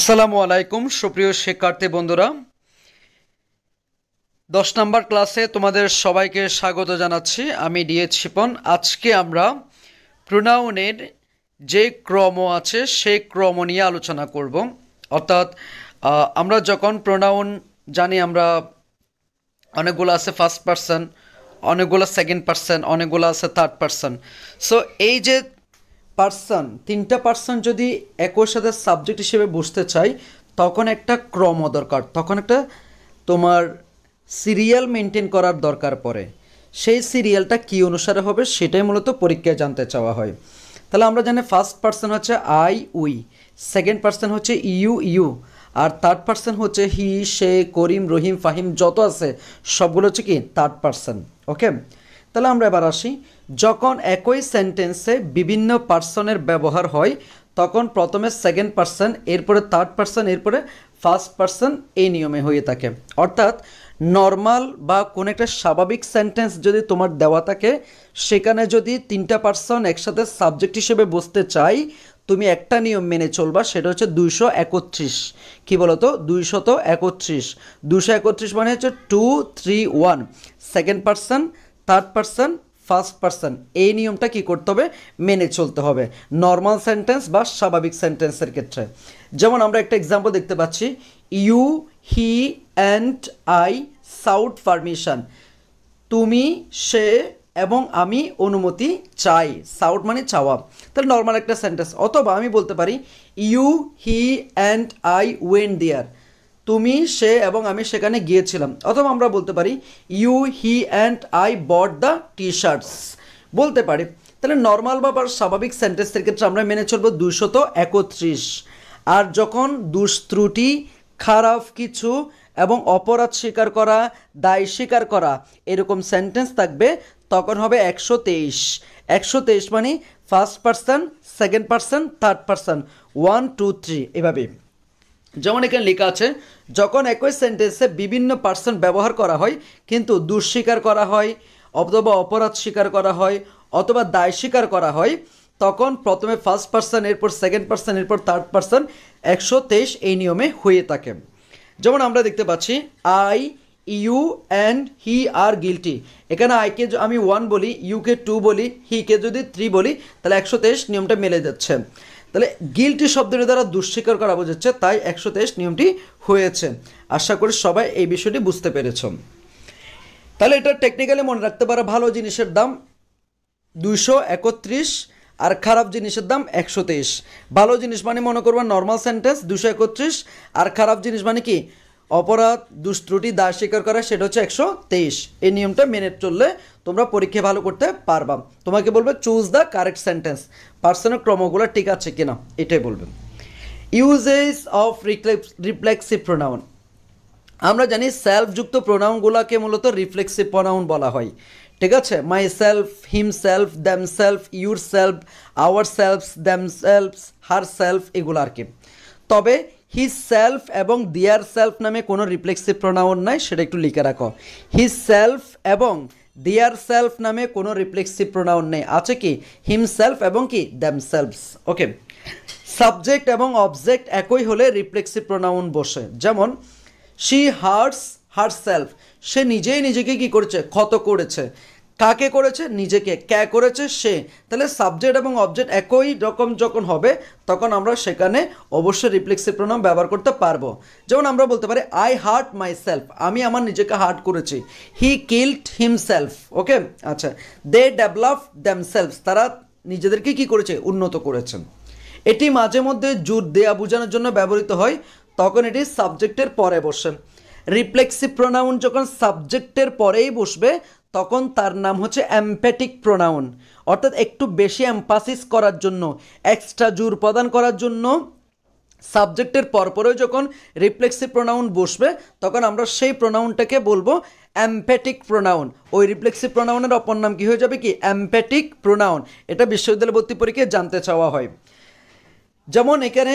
আসসালামু আলাইকুম সুপ্রিয় শিক্ষার্থী বন্ধুরা দশ নম্বর ক্লাসে তোমাদের সবাইকে স্বাগত জানাচ্ছি আমি ডিএ ছিপন আজকে আমরা প্রোনাউনের যে ক্রম আছে সেই ক্রম নিয়ে আলোচনা করব অর্থাৎ আমরা যখন প্রোনাউন জানি আমরা অনেকগুলো আছে ফার্স্ট পার্সন অনেকগুলো সেকেন্ড পার্সন অনেকগুলো আছে থার্ড পার্সন সো এই যে পার্সন তিনটা পার্সন যদি একই সাথে সাবজেক্ট হিসেবে বসতে চাই তখন একটা ক্রম দরকার তখন একটা তোমার সিরিয়াল মেনটেন করার দরকার পড়ে সেই সিরিয়ালটা কী অনুসারে হবে সেটাই মূলত পরীক্ষায় জানতে চাওয়া হয় তাহলে আমরা জানি ফার্স্ট পার্সন হচ্ছে আই উই সেকেন্ড পার্সন হচ্ছে ইউ ইউ আর থার্ড পার্সন হচ্ছে হি সে করিম রহিম ফাহিম যত আছে সবগুলো হচ্ছে কি থার্ড পার্সন ওকে তাহলে আমরা এবার আসি যখন একই সেন্টেন্সে বিভিন্ন পার্সনের ব্যবহার হয় তখন প্রথমে সেকেন্ড পার্সন এরপরে থার্ড পার্সন এরপরে ফার্স্ট পার্সন এই নিয়মে হয়ে থাকে অর্থাৎ নর্মাল বা কোনো একটা স্বাভাবিক সেন্টেন্স যদি তোমার দেওয়া থাকে সেখানে যদি তিনটা পার্সন একসাথে সাবজেক্ট হিসেবে বসতে চাই তুমি একটা নিয়ম মেনে চলবা সেটা হচ্ছে দুইশো একত্রিশ কী বলতো দুইশত একত্রিশ দুশো একত্রিশ মানে হচ্ছে two three one second person third person first person এই নিয়মটা কি করতে হবে মেনে চলতে হবে নর্মাল সেন্টেন্স বা স্বাভাবিক সেন্টেন্সের ক্ষেত্রে যেমন আমরা একটা এক্সাম্পল দেখতে পাচ্ছি you he and I sought permission তুমি সে এবং আমি অনুমতি চাই সাউট মানে চাওয়া তাহলে নর্মাল একটা সেন্টেন্স অথবা আমি বলতে পারি you he and I went there তুমি সে এবং আমি সেখানে গিয়েছিলাম অথবা আমরা বলতে পারি you he and I bought the T shirts বলতে পারি তাহলে নর্মাল বা স্বাভাবিক সেন্টেন্সের ক্ষেত্রে আমরা মেনে চলবো দুশত একত্রিশ আর যখন দুষ্ত্রুটি খারাপ কিছু এবং অপরাধ স্বীকার করা দায় স্বীকার করা এরকম সেন্টেন্স থাকবে তখন হবে একশো তেইশ একশো তেইশ মানে first person second person third person one two three এভাবে যেমন এখানে লেখা আছে যখন একই সেন্টেন্সে বিভিন্ন পার্সন ব্যবহার করা হয় কিন্তু দুঃস্বীকার করা হয় অথবা অপরাধ স্বীকার করা হয় অথবা দায় স্বীকার করা হয় তখন প্রথমে ফার্স্ট পার্সন এরপর সেকেন্ড পার্সন এরপর থার্ড পার্সন একশো তেইশ এই নিয়মে হয়ে থাকে যেমন আমরা দেখতে পাচ্ছি I you and he are guilty এখানে আইকে আমি ওয়ান বলি ইউকে টু বলি হিকে যদি থ্রি বলি তাহলে একশো তেইশ নিয়মটা মেলে যাচ্ছে তাহলে গিলটি শব্দটি দ্বারা দুঃস্বীকার করা বোঝাচ্ছে তাই একশো তেইশ নিয়মটি হয়েছে আশা করি সবাই এই বিষয়টি বুঝতে পেরেছ তাহলে এটা টেকনিক্যালি মনে রাখতে পারো ভালো জিনিসের দাম দুইশো একত্রিশ আর খারাপ জিনিসের দাম একশো তেইশ ভালো জিনিস মানে মনে করবেন নর্মাল সেন্টেন্স দুশো একত্রিশ আর খারাপ জিনিস মানে কি অপরাধ দুষ্ট্রুটি দা স্বীকার করা সেটা হচ্ছে একশো তেইশ এই নিয়মটা মেনে চললে তোমরা পরীক্ষা ভালো করতে পারবা তোমাকে বলবে চুজ দ্য কারেক্ট সেন্টেন্স পার্সনের ক্রমগুলো ঠিক আছে কিনা এটাই বলবে uses of reflex reflexive pronoun আমরা জানি সেলফযুক্ত প্রোনাউনগুলোকে মূলত রিফ্লেক্সিভ প্রোনাউন বলা হয় ঠিক আছে my self him self them self your self our selves them selves her self এগুলো আর কি তবে হি সেলফ এবং দিয়ার সেলফ নামে কোনো রিপ্লেক্সিভ প্রোনাউন নাই সেটা একটু লিখে রাখো হি সেলফ এবং দিয়ার সেলফ নামে কোনো রিপ্লেক্সিভ প্রোনাউন নেই আছে কি হিম সেলফ এবং কি দ্যাম সেলফস ওকে সাবজেক্ট এবং অবজেক্ট একই হলে রিপ্লেক্সিভ প্রোনাউন বসে যেমন শি হার্টস হার সেলফ সে নিজেই নিজেকে কি করেছে ক্ষত করেছে কাকে করেছে নিজেকে ক্যা করেছে সে তাহলে সাবজেক্ট এবং অবজেক্ট একই রকম যখন হবে তখন আমরা সেখানে অবশ্যই রিপ্লেক্সিভ প্রণাম ব্যবহার করতে পারবো যেমন আমরা বলতে পারি আই হার্ট মাই সেলফ আমি আমার নিজেকে হার্ট করেছি হি কিল্ড হিমসেলফ ওকে আচ্ছা দে ডেভেলপ সেলফ তারা নিজেদেরকে কি করেছে উন্নত করেছেন এটি মাঝে মধ্যে জোর দেয়া বোঝানোর জন্য ব্যবহৃত হয় তখন এটি সাবজেক্টের পরে বসে রিফ্লেক্সিভ প্রোনাউন যখন সাবজেক্টের পরেই বসবে তখন তার নাম হচ্ছে অ্যাম্পেটিক প্রোনাউন অর্থাৎ একটু বেশি অ্যাম্পাসিস করার জন্য এক্সট্রা জোর প্রদান করার জন্য সাবজেক্টের পরপরেও যখন রিফ্লেক্সিভ প্রোনাউন বসবে তখন আমরা সেই প্রোনাউনটাকে বলবো অ্যাম্পেটিক প্রোনাউন ওই রিফ্লেক্সিভ প্রোনাউনের অপর নাম কী হয়ে যাবে কি অ্যাম্পেটিক প্রোনাউন এটা বিশ্ববিদ্যালয় ভর্তি পরীক্ষায় জানতে চাওয়া হয় যেমন এখানে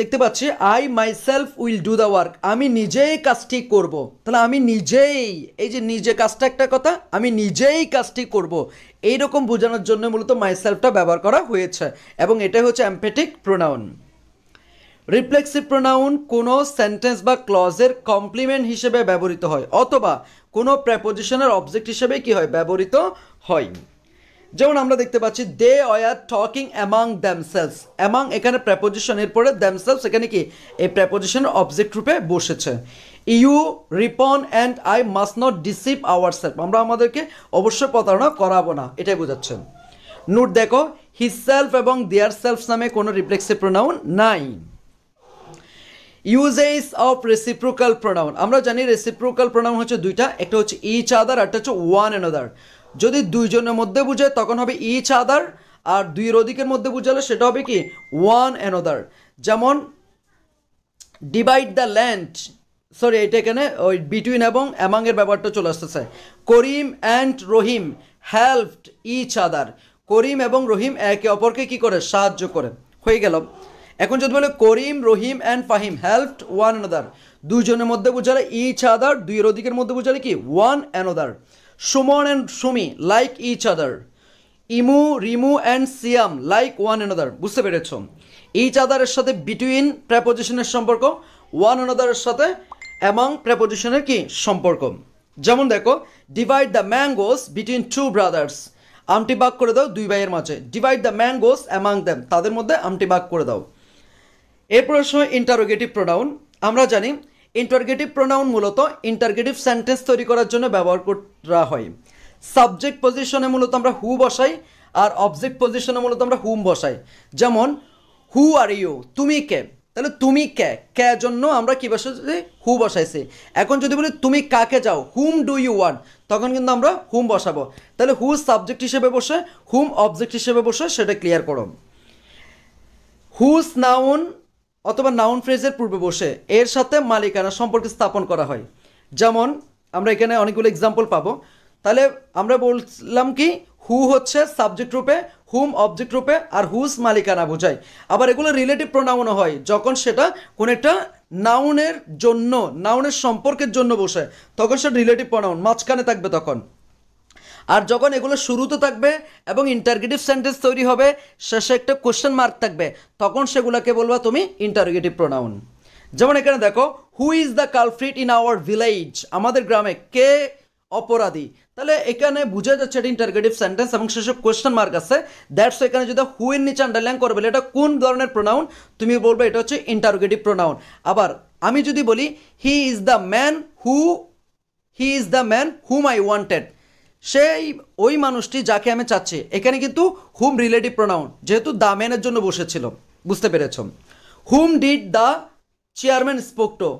দেখতে পাচ্ছি I myself will do the work আমি নিজেই কাজটি করব। তাহলে আমি নিজেই এই যে নিজে কাজটা একটা কথা আমি নিজেই কাজটি করব। এই রকম বোঝানোর জন্য মূলত মাইসেলফটা ব্যবহার করা হয়েছে এবং এটাই হচ্ছে অ্যাম্পেটিক প্রোনাউন রিফ্লেক্সিভ প্রোনাউন কোনো সেন্টেন্স বা ক্লজের কমপ্লিমেন্ট হিসেবে ব্যবহৃত হয় অথবা কোনো প্রেপোজিশনের অবজেক্ট হিসেবে কি হয় ব্যবহৃত হয় যেমন আমরা দেখতে পাচ্ছি they are talking among themselves among এখানে প্রেপোজিশন এরপরে দ্যামসেলস এখানে কি এই প্রেপোজিশনের অবজেক্ট রূপে বসেছে you Ripon and I must not deceive our self আমরা আমাদেরকে অবশ্যই প্রতারণা করাবো না এটাই বোঝাচ্ছেন নোট দেখো হিজ সেলফ এবং দেয়ার সেলফ নামে কোনো রিপ্লেক্সিভ প্রোনাউন নাই ইউজেস অফ রেসিপ্রোকাল প্রোনাউন আমরা জানি রেসিপ্রোকাল প্রোনাউন হচ্ছে দুইটা একটা হচ্ছে ইচ আদার একটা হচ্ছে ওয়ান আদার যদি দুইজনের মধ্যে বুঝায় তখন হবে ইচ আদার আর দুই ওদিকের মধ্যে বুঝালে সেটা হবে কি ওয়ান অ্যানোদার যেমন ডিভাইড দ্য ল্যান্ড সরি এটা এখানে ওই বিটুইন এবং অ্যামাংয়ের ব্যাপারটা চলে আসতেছে Karim and Rahim helped each other Karim এবং রহিম একে অপরকে কি করে সাহায্য করে হয়ে গেল এখন যদি বলে Karim Rahim and Fahim helped one another দুজনের মধ্যে বুঝালে ইচ আদার দুইয়ের ওদিকের মধ্যে বুঝালে কি one other Suman and Sumi like each other Imu Rimu and Siam like one other বুঝতে পেরেছ ইচ আদারের সাথে বিটুইন প্রেপোজিশনের সম্পর্ক ওয়ান আদারের সাথে অ্যামাং প্রেপোজিশনের কি সম্পর্ক যেমন দেখো divide the mangoes between two brothers আমটি বাক করে দাও দুই ভাইয়ের মাঝে divide the mangoes among them তাদের মধ্যে আমটি বাক করে দাও এরপরের সময় ইন্টারোগেটিভ প্রোডাউন আমরা জানি ইন্টারগেটিভ প্রোনাউন মূলত ইন্টারগেটিভ সেন্টেন্স তৈরি করার জন্য ব্যবহার করা হয় সাবজেক্ট পজিশনে মূলত আমরা হু বসাই আর অবজেক্ট পজিশনে মূলত আমরা হুম বসাই যেমন হু আর ইউ তুমি কে তাহলে তুমি কে কে জন্য আমরা কী বসাইছি হু বসাইছি এখন যদি বলি তুমি কাকে যাও হুম ডু ইউ ওয়ান তখন কিন্তু আমরা হুম বসাবো তাহলে হু সাবজেক্ট হিসেবে বসে হুম অবজেক্ট হিসেবে বসে সেটা ক্লিয়ার করো হুস নাউন অথবা নাউন ফ্রেজের পূর্বে বসে এর সাথে মালিকানা সম্পর্ক স্থাপন করা হয় যেমন আমরা এখানে অনেকগুলো এক্সাম্পল পাবো তাহলে আমরা বললাম কি হু হচ্ছে সাবজেক্ট রূপে হুম অবজেক্ট রূপে আর হুজ মালিকানা বোঝায় আবার এগুলো রিলেটিভ প্রোনাউনও হয় যখন সেটা কোন একটা নাউনের জন্য নাউনের সম্পর্কের জন্য বসে তখন সেটা রিলেটিভ প্রোনাউন মাঝখানে থাকবে তখন আর যখন এগুলো শুরুতে থাকবে এবং ইন্টারগেটিভ সেন্টেন্স তৈরি হবে শেষে একটা কোশ্চেন মার্ক থাকবে তখন সেগুলোকে বলবা তুমি ইন্টারগেটিভ প্রোনাউন যেমন এখানে দেখো who is the culprit in our village আমাদের গ্রামে কে অপরাধী তাহলে এখানে বোঝা যাচ্ছে এটা ইন্টারগেটিভ সেন্টেন্স এবং সেসব কোয়েশ্চেন মার্ক আছে দ্যাটস এখানে যদি হুইন নিচে আন্ডারলাইন করবে এটা কোন ধরনের প্রোনাউন তুমি বলবে এটা হচ্ছে ইন্টারগেটিভ প্রোনাউন আবার আমি যদি বলি he is the man who he is the man whom I wanted সেই ওই মানুষটি যাকে আমি চাচ্ছি এখানে কিন্তু হুম রিলেটিভ প্রোনাউন যেহেতু দা ম্যানের জন্য বসেছিল বুঝতে পেরেছ whom did the chairman spoke to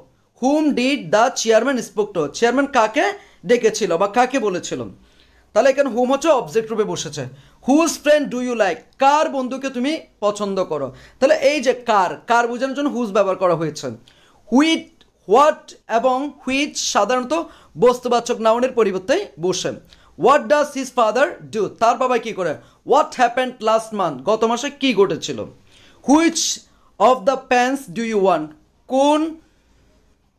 whom did the chairman spoke to chairman কাকে ডেকেছিল বা কাকে বলেছিল তাহলে এখানে হুম হচ্ছে অবজেক্ট রূপে বসেছে whose friend do you like কার বন্ধুকে তুমি পছন্দ করো তাহলে এই যে কার কার বোঝানোর জন্য হুজ ব্যবহার করা হয়েছে হুইট হোয়াট এবং হুইচ সাধারণত বস্তুবাচক নাউনের পরিবর্তে বসে what does his father do তার বাবা কী করে হোয়াট হ্যাপেন্ড লাস্ট মান্থ গত মাসে কী ঘটেছিল which of the pants do you want কোন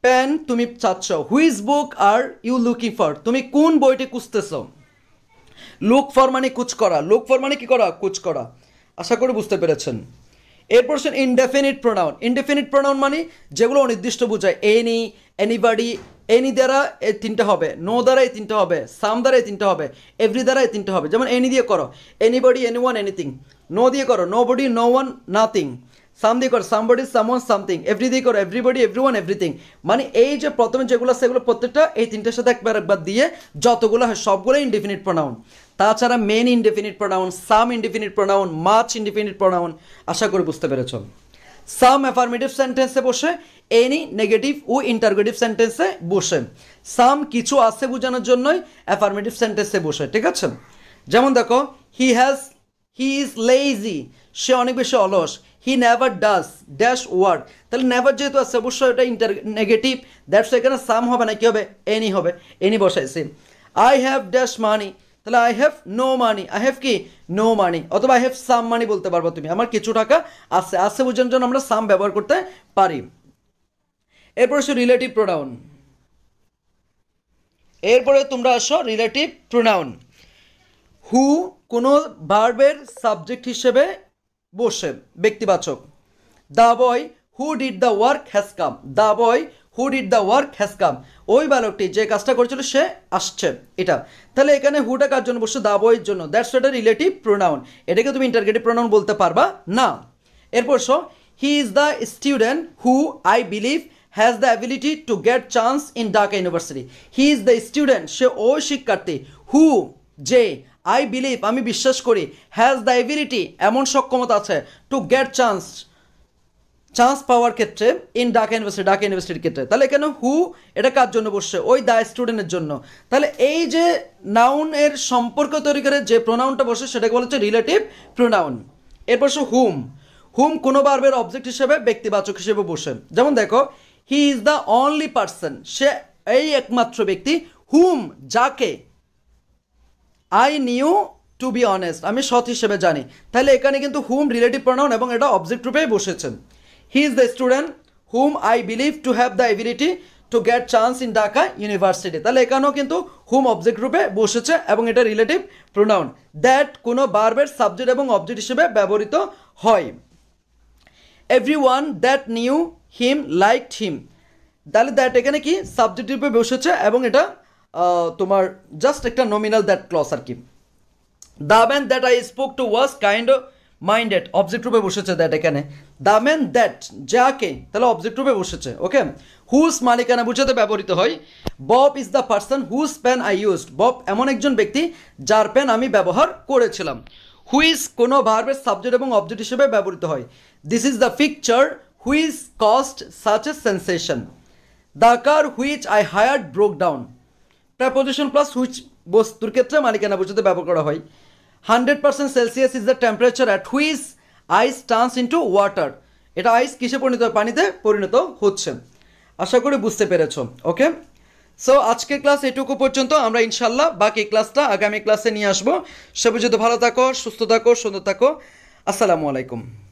প্যান তুমি চাচ্ছ whose book are you looking for তুমি কোন বইটি খুঁজতেছ লুক ফর মানে কুচ করা লুক ফর মানে কী করা কুচ করা আশা করি বুঝতে পেরেছেন এরপর হচ্ছেন ইনডেফিনিট প্রোনাউন ইনডেফিনিট প্রোনাউন মানে যেগুলো অনির্দিষ্ট বোঝায় এনি এনিবাডি এনি দ্বারা এই তিনটা হবে নো দ্বারা এই তিনটা হবে সাম দ্বারা এই তিনটা হবে এভরি দ্বারা এই তিনটা হবে যেমন এনি দিয়ে করো anybody any one anything no দিয়ে করো no body no one nothing some দিয়ে করো সামবডি ওয়ান সামথিং এভরি দিয়ে করো এভরিবডি এভরি ওয়ান এভরিথিং মানে এই যে প্রথমে যেগুলো সেগুলো প্রত্যেকটা এই তিনটার সাথে একবার একবার দিয়ে যতগুলো হয় সবগুলো ইনডিফিনিট প্রোনাউন তাছাড়া many indefinite pronoun some indefinite pronoun much indefinite pronoun আশা করি বুঝতে পেরেছ সাম অ্যাফার্মেটিভ সেন্টেন্সে বসে এনি নেগেটিভ ও ইন্টারগেটিভ সেন্টেন্সে বসে সাম কিছু আছে বোঝানোর জন্যই অ্যাফার্মেটিভ সেন্টেন্সে বসে ঠিক আছে যেমন দেখো he has he is lazy সে অনেক বেশি অলস he never does dash word তাহলে নেভার যেহেতু আছে অবশ্যই এটা ইন্টার নেগেটিভ দ্যাটস এখানে সাম হবে না কী হবে এনি হবে এনি বসাইছি আই হ্যাভ ড্যাশ মানি তাহলে I have no money I have কি নো মানি অথবা আই হ্যাভ সাম মানি বলতে পারবো তুমি আমার কিছু টাকা আছে আছে বোঝানোর জন্য আমরা সাম ব্যবহার করতে পারি এরপর আসো রিলেটিভ প্রোনাউন এরপরে তোমরা আসো রিলেটিভ প্রোনাউন হু কোনো ভার্বের সাবজেক্ট হিসেবে বসে ব্যক্তিবাচক the boy who did the work has come the boy who did the work has come ওই বালকটি যে কাজটা করেছিল সে আসছে এটা তাহলে এখানে হুটা কার জন্য বসছে দা বয়ের জন্য দ্যাটস এটা রিলেটিভ প্রোনাউন এটাকে তুমি ইন্টারগেটিভ প্রোনাউন বলতে পারবা না এরপর so he is the student who I believe has the ability to get chance in Dhaka university he is the student সে ও শিক্ষার্থী হু যে আই বিলিভ আমি বিশ্বাস করি হ্যাজ দ্য অ্যাবিলিটি এমন সক্ষমতা আছে টু গেট চান্স চান্স পাওয়ার ক্ষেত্রে ইন ঢাকা ইউনিভার্সিটি ঢাকা ইউনিভার্সিটির ক্ষেত্রে তাহলে কেন হু এটা কার জন্য বসছে ওই দ্য স্টুডেন্টের জন্য তাহলে এই যে নাউনের সম্পর্ক তৈরি করে যে প্রোনাউনটা বসে সেটাকে বলা হচ্ছে রিলেটিভ প্রোনাউন এরপর সে হুম হুম কোনো বার্বের অবজেক্ট হিসেবে ব্যক্তিবাচক হিসেবে বসে যেমন দেখো he is the only person সে এই একমাত্র ব্যক্তি হুম যাকে I knew to be honest আমি সৎ হিসেবে জানি তাহলে এখানে কিন্তু হুম রিলেটিভ প্রণাউন এবং এটা অবজেক্ট রূপেই বসেছেন he is the student whom I believe to have the ability to get chance in Dhaka university তাহলে এখানেও কিন্তু হুম অবজেক্ট রূপে বসেছে এবং এটা রিলেটিভ প্রোনাউন দ্যাট কোনো বারবের সাবজেক্ট এবং অবজেক্ট হিসেবে ব্যবহৃত হয় every one that knew him like him তাহলে দ্যাট এখানে কি সাবজেক্টিভে বসেছে এবং এটা তোমার জাস্ট একটা নমিনাল দ্যাট ক্লস আর কি the man that I spoke to was kind minded object রূপে বসেছে দ্যাট এখানে দ্য ম্যান দ্যাট যাকে তাহলে অবজেক্ট রূপে বসেছে ওকে হুস মালিকানা বুঝাতে ব্যবহৃত হয় Bob is the person whose pen I use Bob এমন একজন ব্যক্তি যার প্যান আমি ব্যবহার করেছিলাম হুইস কোনো ভার্বের সাবজেক্ট এবং অবজেক্ট হিসেবে ব্যবহৃত হয় this is the picture which caused such a sensation. The car which I hired broke down. Preposition plus which বস্তুর ক্ষেত্রে মালিকানা বুঝতে ব্যবহার করা হয় hundred percent Celsius is the temperature at which ice turns into water এটা আইস কিসে পরিণত পানিতে পরিণত হচ্ছে আশা করি বুঝতে পেরেছ ওকে সো আজকের ক্লাস এটুকু পর্যন্ত আমরা ইনশাল্লাহ বাকি ক্লাসটা আগামী ক্লাসে নিয়ে আসবো সে পর্যন্ত ভালো থাকো সুস্থ থাকো সুন্দর থাকো আসসালামু আলাইকুম